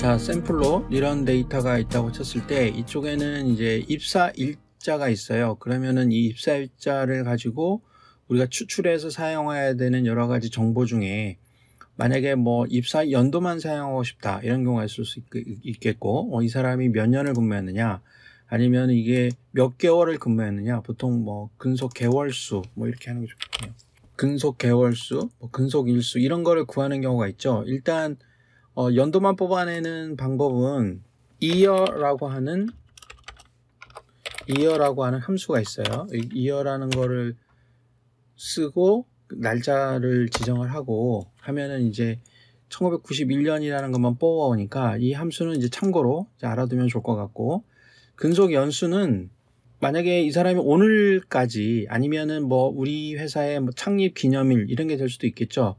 자 샘플로 이런 데이터가 있다고 쳤을 때 이쪽에는 이제 입사 일자가 있어요 그러면은 이 입사 일자를 가지고 우리가 추출해서 사용해야 되는 여러 가지 정보 중에 만약에 뭐 입사 연도만 사용하고 싶다 이런 경우가 있을 수 있, 겠고 어, 이 사람이 몇 년을 근무했느냐 아니면 이게 몇 개월을 근무했느냐 보통 뭐 근속 개월수 뭐 이렇게 하는 게 좋겠네요 근속 개월수 뭐 근속 일수 이런 거를 구하는 경우가 있죠 일단 어, 연도만 뽑아내는 방법은 이어라고 하는 이어라고 하는 함수가 있어요. y e a r 라는 거를 쓰고 날짜를 지정을 하고 하면은 이제 1991년이라는 것만 뽑아오니까 이 함수는 이제 참고로 이제 알아두면 좋을 것 같고 근속 연수는 만약에 이 사람이 오늘까지 아니면은 뭐 우리 회사의 뭐 창립 기념일 이런 게 될 수도 있겠죠.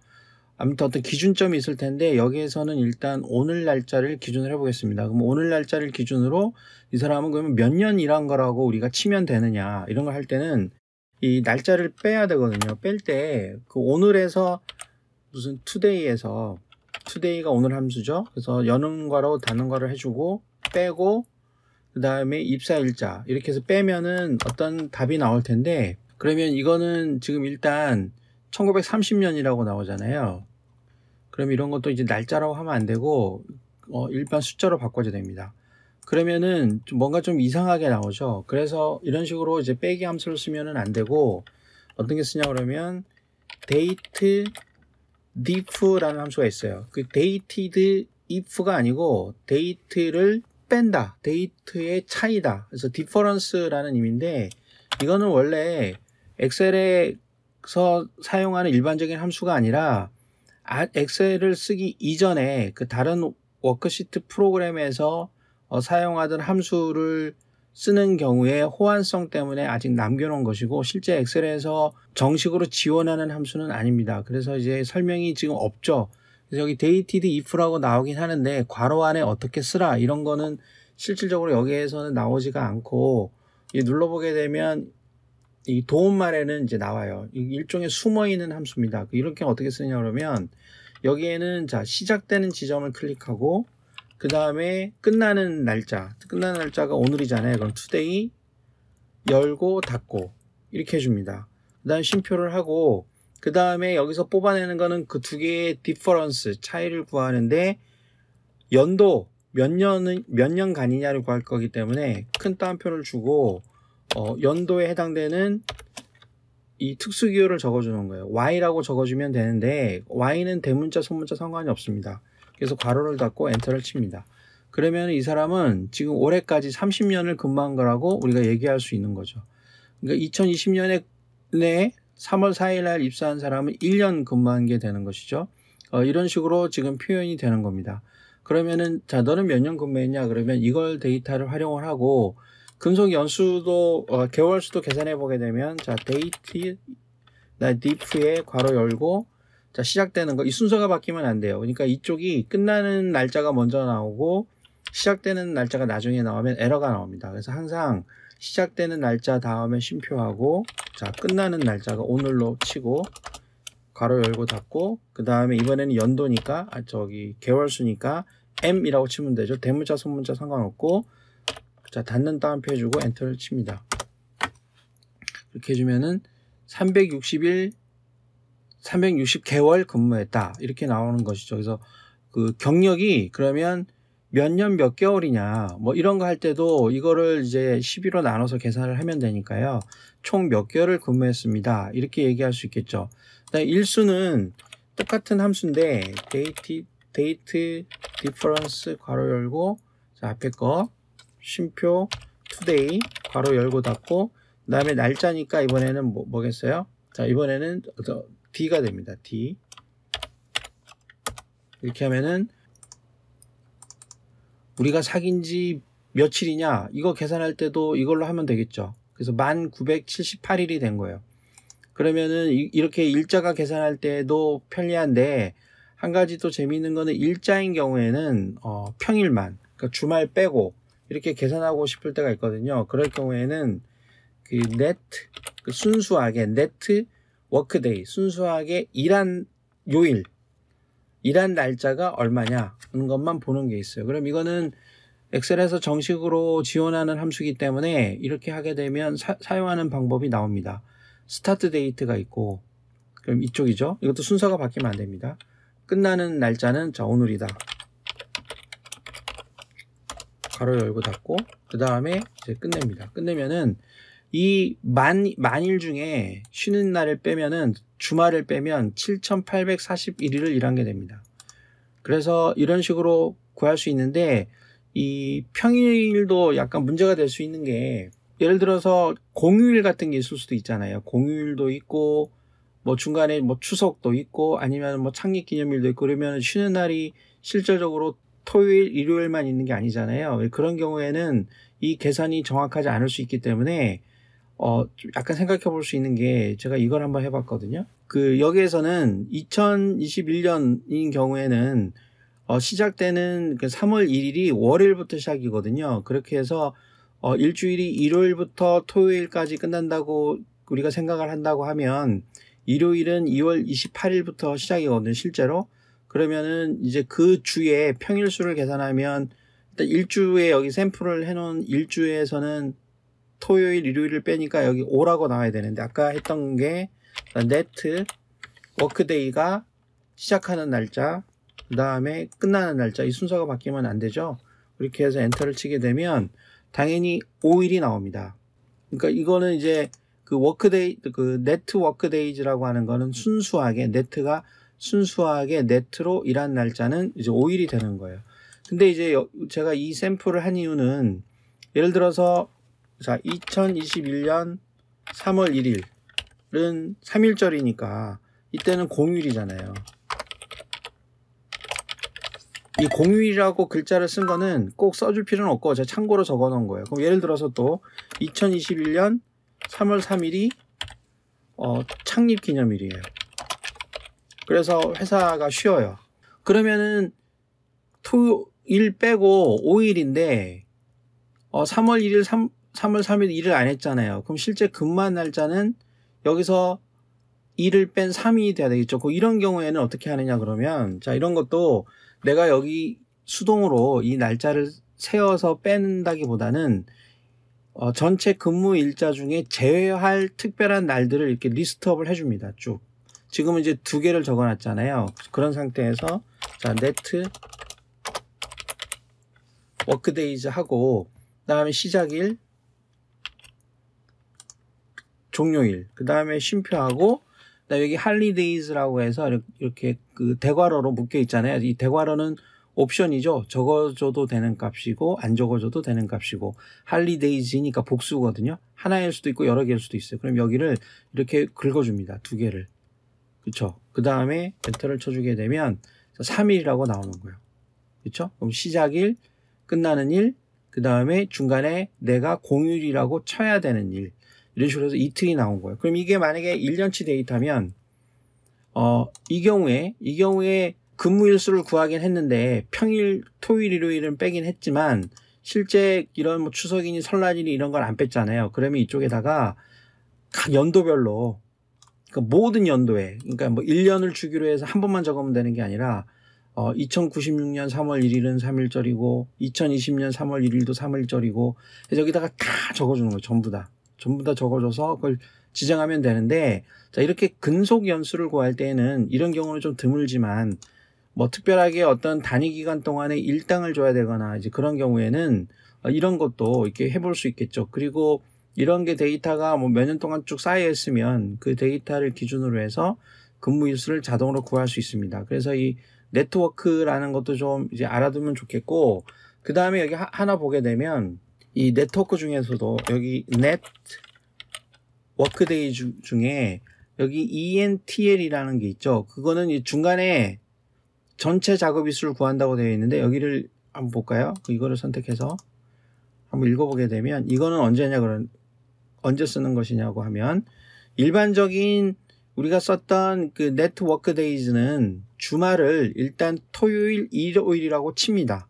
아무튼 어떤 기준점이 있을 텐데 여기에서는 일단 오늘 날짜를 기준으로 해보겠습니다. 그럼 오늘 날짜를 기준으로 이 사람은 그러면 몇 년 일한 거라고 우리가 치면 되느냐 이런 걸 할 때는 이 날짜를 빼야 되거든요. 뺄 때 그 오늘에서 무슨 투데이에서 투데이가 오늘 함수죠. 그래서 연음괄호 단음괄호 해주고 빼고 그 다음에 입사일자 이렇게 해서 빼면은 어떤 답이 나올 텐데 그러면 이거는 지금 일단 1930년이라고 나오잖아요. 그럼 이런 것도 이제 날짜라고 하면 안 되고 어, 일반 숫자로 바꿔야 됩니다. 그러면은 좀 뭔가 좀 이상하게 나오죠. 그래서 이런 식으로 이제 빼기 함수를 쓰면은 안 되고 어떤 게 쓰냐 그러면 date diff라는 함수가 있어요. 그 dated if가 아니고 date를 뺀다. d a t e 의 차이다. 그래서 difference라는 의미인데 이거는 원래 엑셀에서 사용하는 일반적인 함수가 아니라 아, 엑셀을 쓰기 이전에 그 다른 워크시트 프로그램에서 어, 사용하던 함수를 쓰는 경우에 호환성 때문에 아직 남겨놓은 것이고 실제 엑셀에서 정식으로 지원하는 함수는 아닙니다. 그래서 이제 설명이 지금 없죠. 그래서 여기 d a 이티 d if라고 나오긴 하는데 괄호 안에 어떻게 쓰라 이런 거는 실질적으로 여기에서는 나오지가 않고 눌러보게 되면 이 도움말에는 이제 나와요. 일종의 숨어 있는 함수입니다. 그 이렇게 어떻게 쓰냐 그러면 여기에는 자 시작되는 지점을 클릭하고 그 다음에 끝나는 날짜 끝나는 날짜가 오늘이잖아요. 그럼 today 열고 닫고 이렇게 해줍니다. 그 다음 심표를 하고 그 다음에 여기서 뽑아내는 거는 그 두 개의 디퍼런스 차이를 구하는데 연도 몇 년은 몇 년간이냐를 구할 거기 때문에 큰 따옴표를 주고 어, 연도에 해당되는 이 특수기호를 적어주는 거예요. Y라고 적어주면 되는데 Y는 대문자, 소문자 상관이 없습니다. 그래서 괄호를 닫고 엔터를 칩니다. 그러면 이 사람은 지금 올해까지 30년을 근무한 거라고 우리가 얘기할 수 있는 거죠. 그러니까 2020년에 3월 4일 날 입사한 사람은 1년 근무한 게 되는 것이죠. 어, 이런 식으로 지금 표현이 되는 겁니다. 그러면은 자 너는 몇 년 근무했냐 그러면 이걸 데이터를 활용을 하고 금속 연수도 어, 개월 수도 계산해 보게 되면 자 데이트 나 디프에 괄호 열고 자 시작되는 거 이 순서가 바뀌면 안 돼요. 그러니까 이쪽이 끝나는 날짜가 먼저 나오고 시작되는 날짜가 나중에 나오면 에러가 나옵니다. 그래서 항상 시작되는 날짜 다음에 쉼표하고 자 끝나는 날짜가 오늘로 치고 괄호 열고 닫고 그 다음에 이번에는 연도니까 아 저기 개월 수니까 M이라고 치면 되죠. 대문자 소문자 상관없고 자, 닫는 따옴표 해주고 엔터를 칩니다. 이렇게 해주면은 361, 360개월 근무했다. 이렇게 나오는 것이죠. 그래서 그 경력이 그러면 몇 년 몇 개월이냐 뭐 이런 거 할 때도 이거를 이제 12로 나눠서 계산을 하면 되니까요. 총 몇 개월을 근무했습니다. 이렇게 얘기할 수 있겠죠. 네, 일수는 똑같은 함수인데 데이트 데이트 디퍼런스 괄호 열고 자 앞에 거 쉼표 투데이 바로 열고 닫고 그 다음에 날짜니까 이번에는 뭐, 뭐겠어요? 자 이번에는 D가 됩니다. D 이렇게 하면은 우리가 사귄 지 며칠이냐 이거 계산할 때도 이걸로 하면 되겠죠. 그래서 만9 7 8일이된 거예요. 그러면은 이렇게 일자가 계산할 때도 편리한데 한 가지 또 재미있는 거는 일자인 경우에는 어, 평일만 그러니까 주말 빼고 이렇게 계산하고 싶을 때가 있거든요. 그럴 경우에는 그 net 그 순수하게 net 워크데이 순수하게 일한 요일 일한 날짜가 얼마냐 하는 것만 보는 게 있어요. 그럼 이거는 엑셀에서 정식으로 지원하는 함수이기 때문에 이렇게 하게 되면 사, 용하는 방법이 나옵니다. 스타트 데이트가 있고 그럼 이쪽이죠. 이것도 순서가 바뀌면 안 됩니다. 끝나는 날짜는 자 오늘이다. 가로 열고 닫고 그 다음에 이제 끝냅니다. 끝내면은 이 만, 만일 중에 쉬는 날을 빼면은 주말을 빼면 7,841일을 일한 게 됩니다. 그래서 이런 식으로 구할 수 있는데 이 평일도 약간 문제가 될 수 있는 게 예를 들어서 공휴일 같은 게 있을 수도 있잖아요. 공휴일도 있고 뭐 중간에 뭐 추석도 있고 아니면 뭐 창립 기념일도 있고 그러면 쉬는 날이 실질적으로 토요일, 일요일만 있는 게 아니잖아요. 그런 경우에는 이 계산이 정확하지 않을 수 있기 때문에 어, 약간 생각해 볼 수 있는 게 제가 이걸 한번 해봤거든요. 그 여기에서는 2021년인 경우에는 어, 시작되는 그 3월 1일이 월요일부터 시작이거든요. 그렇게 해서 어, 일주일이 일요일부터 토요일까지 끝난다고 우리가 생각을 한다고 하면 일요일은 2월 28일부터 시작이거든요, 실제로. 그러면은 이제 그 주에 평일수를 계산하면 일단 일주에 여기 샘플을 해놓은 일주에서는 토요일, 일요일을 빼니까 여기 5라고 나와야 되는데 아까 했던 게 네트 워크데이가 시작하는 날짜 그 다음에 끝나는 날짜 이 순서가 바뀌면 안 되죠 이렇게 해서 엔터를 치게 되면 당연히 5일이 나옵니다 그러니까 이거는 이제 그 워크데이 그 네트 워크데이즈라고 하는 거는 순수하게 네트가 순수하게 네트로 일한 날짜는 이제 5일이 되는 거예요. 근데 이제 제가 이 샘플을 한 이유는 예를 들어서 자 2021년 3월 1일은 3일절이니까 이때는 공휴일이잖아요. 이 공휴일이라고 글자를 쓴 거는 꼭 써줄 필요는 없고 제가 참고로 적어 놓은 거예요. 그럼 예를 들어서 또 2021년 3월 3일이 어, 창립 기념일이에요. 그래서 회사가 쉬어요. 그러면은 토일 빼고 5일인데 어 3월 1일 3, 3월 3일 일을 안 했잖아요. 그럼 실제 근무한 날짜는 여기서 일을 뺀 3이 돼야 되겠죠. 그 이런 경우에는 어떻게 하느냐 그러면 자 이런 것도 내가 여기 수동으로 이 날짜를 세워서 뺀다기보다는 어, 전체 근무 일자 중에 제외할 특별한 날들을 이렇게 리스트업을 해줍니다. 쭉 지금은 이제 두 개를 적어놨잖아요. 그런 상태에서 자 네트 워크데이즈 하고 그다음에 시작일 종료일 그 다음에 쉼표하고 나다음에 여기 할리데이즈라고 해서 이렇게 그 대괄호로 묶여 있잖아요. 이 대괄호는 옵션이죠. 적어줘도 되는 값이고 안 적어줘도 되는 값이고 할리데이즈니까 복수거든요. 하나일 수도 있고 여러 개일 수도 있어요. 그럼 여기를 이렇게 긁어줍니다. 두 개를. 그쵸? 그 다음에 엔터를 쳐주게 되면 3일이라고 나오는 거예요. 그쵸? 그럼 시작일, 끝나는 일, 그 다음에 중간에 내가 공휴일이라고 쳐야 되는 일. 이런 식으로 해서 이틀이 나온 거예요. 그럼 이게 만약에 1년치 데이터면, 어, 이 경우에, 이 경우에 근무일수를 구하긴 했는데, 평일, 토일, 요 일요일은 빼긴 했지만, 실제 이런 뭐 추석이니 설날이니 이런 걸 안 뺐잖아요. 그러면 이쪽에다가 연도별로 그러니까 모든 연도에 그러니까 뭐 1년을 주기로 해서 한 번만 적으면 되는 게 아니라 어 2096년 3월 1일은 3일절이고 2020년 3월 1일도 3일절이고 여기다가 다 적어 주는 거예요. 전부 다. 전부 다 적어 줘서 그걸 지정하면 되는데 자 이렇게 근속 연수를 구할 때에는 이런 경우는 좀 드물지만 뭐 특별하게 어떤 단위 기간 동안에 일당을 줘야 되거나 이제 그런 경우에는 어, 이런 것도 이렇게 해볼 수 있겠죠. 그리고 이런 게 데이터가 뭐 몇 년 동안 쭉 쌓여 있으면 그 데이터를 기준으로 해서 근무 일수를 자동으로 구할 수 있습니다. 그래서 이 네트워크라는 것도 좀 이제 알아두면 좋겠고 그 다음에 여기 하나 보게 되면 이 네트워크 중에서도 여기 넷 워크데이 중에 여기 ENTL이라는 게 있죠. 그거는 이 중간에 전체 작업 일수를 구한다고 되어 있는데 여기를 한번 볼까요? 이거를 선택해서 한번 읽어보게 되면 이거는 언제냐 그런 언제 쓰는 것이냐고 하면 일반적인 우리가 썼던 그 네트워크 데이즈는 주말을 일단 토요일, 일요일이라고 칩니다.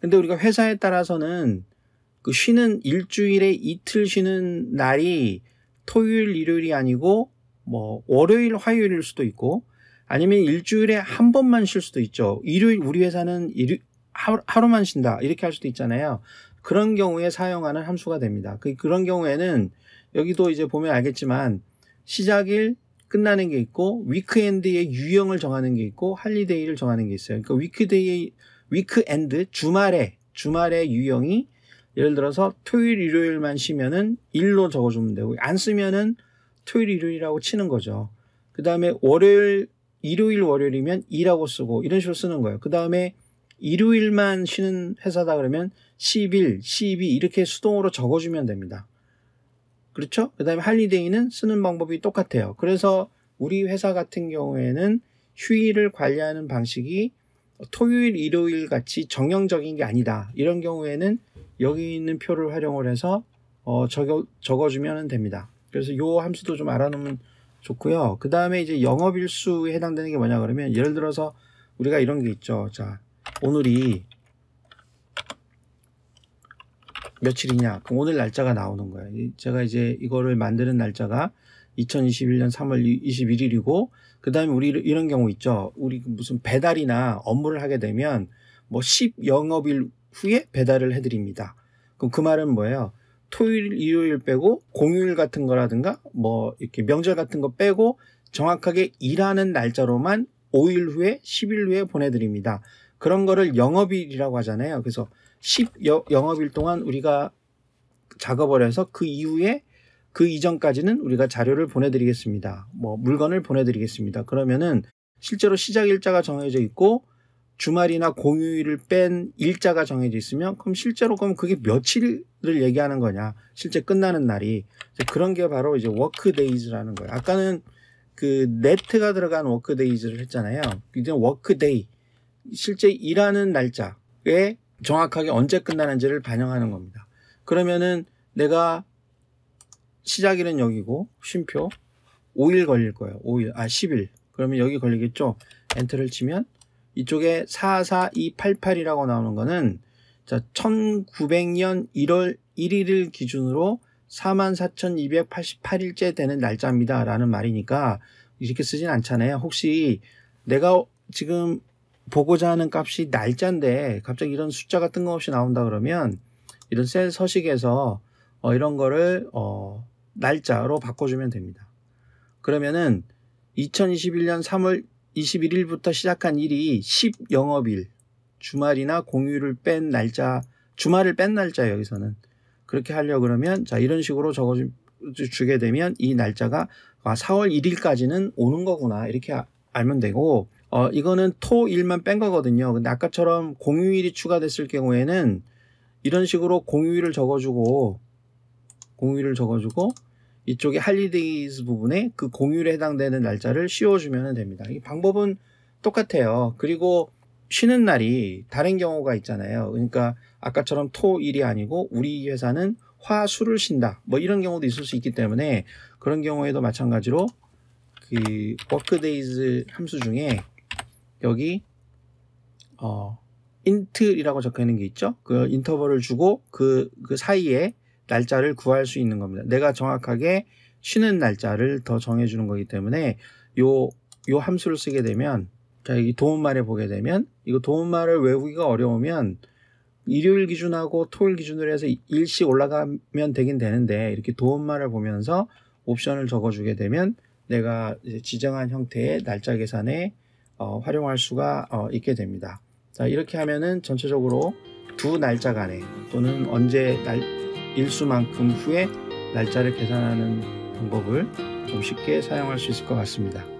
근데 우리가 회사에 따라서는 그 쉬는 일주일에 이틀 쉬는 날이 토요일, 일요일이 아니고 뭐 월요일, 화요일일 수도 있고 아니면 일주일에 한 번만 쉴 수도 있죠. 일요일 우리 회사는 일요, 하루, 만 쉰다 이렇게 할 수도 있잖아요. 그런 경우에 사용하는 함수가 됩니다. 그, 그런 경우에는 여기도 이제 보면 알겠지만 시작일 끝나는 게 있고 위크엔드의 유형을 정하는 게 있고 할리데이를 정하는 게 있어요. 그러니까 위크데이 위크엔드 주말에 주말의 유형이 예를 들어서 토요일 일요일만 쉬면은 일로 적어주면 되고 안 쓰면은 토요일 일요일이라고 치는 거죠. 그 다음에 월요일 일요일 월요일이면 이라고 쓰고 이런 식으로 쓰는 거예요. 그 다음에 일요일만 쉬는 회사다 그러면 10일, 12 이렇게 수동으로 적어주면 됩니다. 그렇죠? 그다음에 할리데이는 쓰는 방법이 똑같아요. 그래서 우리 회사 같은 경우에는 휴일을 관리하는 방식이 토요일, 일요일 같이 정형적인 게 아니다. 이런 경우에는 여기 있는 표를 활용을 해서 어, 적어, 적어주면 됩니다. 그래서 요 함수도 좀 알아놓으면 좋고요. 그 다음에 이제 영업일수에 해당되는 게 뭐냐 그러면 예를 들어서 우리가 이런 게 있죠. 자, 오늘이 며칠이냐? 그럼 오늘 날짜가 나오는 거예요. 제가 이제 이거를 만드는 날짜가 2021년 3월 21일이고 그다음에 우리 이런 경우 있죠. 우리 그 무슨 배달이나 업무를 하게 되면 뭐 10 영업일 후에 배달을 해 드립니다. 그럼 그 말은 뭐예요? 토요일, 일요일 빼고 공휴일 같은 거라든가 뭐 이렇게 명절 같은 거 빼고 정확하게 일하는 날짜로만 5일 후에 10일 후에 보내 드립니다. 그런 거를 영업일이라고 하잖아요. 그래서 10 영업일 동안 우리가 작업을 해서 그 이후에 그 이전까지는 우리가 자료를 보내드리겠습니다. 뭐 물건을 보내드리겠습니다. 그러면은 실제로 시작 일자가 정해져 있고 주말이나 공휴일을 뺀 일자가 정해져 있으면 그럼 실제로 그럼 그게 며칠을 얘기하는 거냐? 실제 끝나는 날이 그런 게 바로 이제 워크데이즈라는 거예요. 아까는 그 네트가 들어간 워크데이즈를 했잖아요. 이제 워크데이 실제 일하는 날짜에 정확하게 언제 끝나는지를 반영하는 겁니다. 그러면은 내가 시작일은 여기고 쉼표 5일 걸릴 거예요. 5일 아 10일 그러면 여기 걸리겠죠. 엔터를 치면 이쪽에 44288이라고 나오는 거는 자 1900년 1월 1일을 기준으로 44,288일째 되는 날짜입니다. 라는 말이니까 이렇게 쓰진 않잖아요. 혹시 내가 지금 보고자 하는 값이 날짜인데 갑자기 이런 숫자가 뜬금없이 나온다 그러면 이런 셀 서식에서 어, 이런 거를 어, 날짜로 바꿔주면 됩니다. 그러면은 2021년 3월 21일부터 시작한 일이 10 영업일 주말이나 공휴일을 뺀 날짜 주말을 뺀 날짜 여기서는 그렇게 하려 고 그러면 자 이런 식으로 적어 주게 되면 이 날짜가 4월 아, 1일까지는 오는 거구나 이렇게 아, 알면 되고 어, 이거는 토, 일만 뺀 거거든요. 근데 아까처럼 공휴일이 추가됐을 경우에는 이런 식으로 공휴일을 적어주고, 공휴일을 적어주고, 이쪽에 할리데이즈 부분에 그 공휴일에 해당되는 날짜를 씌워주면 됩니다. 이 방법은 똑같아요. 그리고 쉬는 날이 다른 경우가 있잖아요. 그러니까 아까처럼 토, 일이 아니고 우리 회사는 화, 수를 쉰다. 뭐 이런 경우도 있을 수 있기 때문에 그런 경우에도 마찬가지로 그 워크데이즈 함수 중에 여기 어인트라고 적혀 있는 게 있죠. 그 인터벌을 주고 그그 그 사이에 날짜를 구할 수 있는 겁니다. 내가 정확하게 쉬는 날짜를 더 정해 주는 거기 때문에 요요 요 함수를 쓰게 되면 자, 여기 도움말에 보게 되면 이거 도움말을 외우기가 어려우면 일요일 기준하고 토일 요 기준으로 해서 일씩 올라가면 되긴 되는데 이렇게 도움말을 보면서 옵션을 적어주게 되면 내가 지정한 형태의 날짜 계산에 어, 활용할 수가 어, 있게 됩니다. 자, 이렇게 하면은 전체적으로 두 날짜 간에 또는 언제 날 일수만큼 후에 날짜를 계산하는 방법을 좀 쉽게 사용할 수 있을 것 같습니다.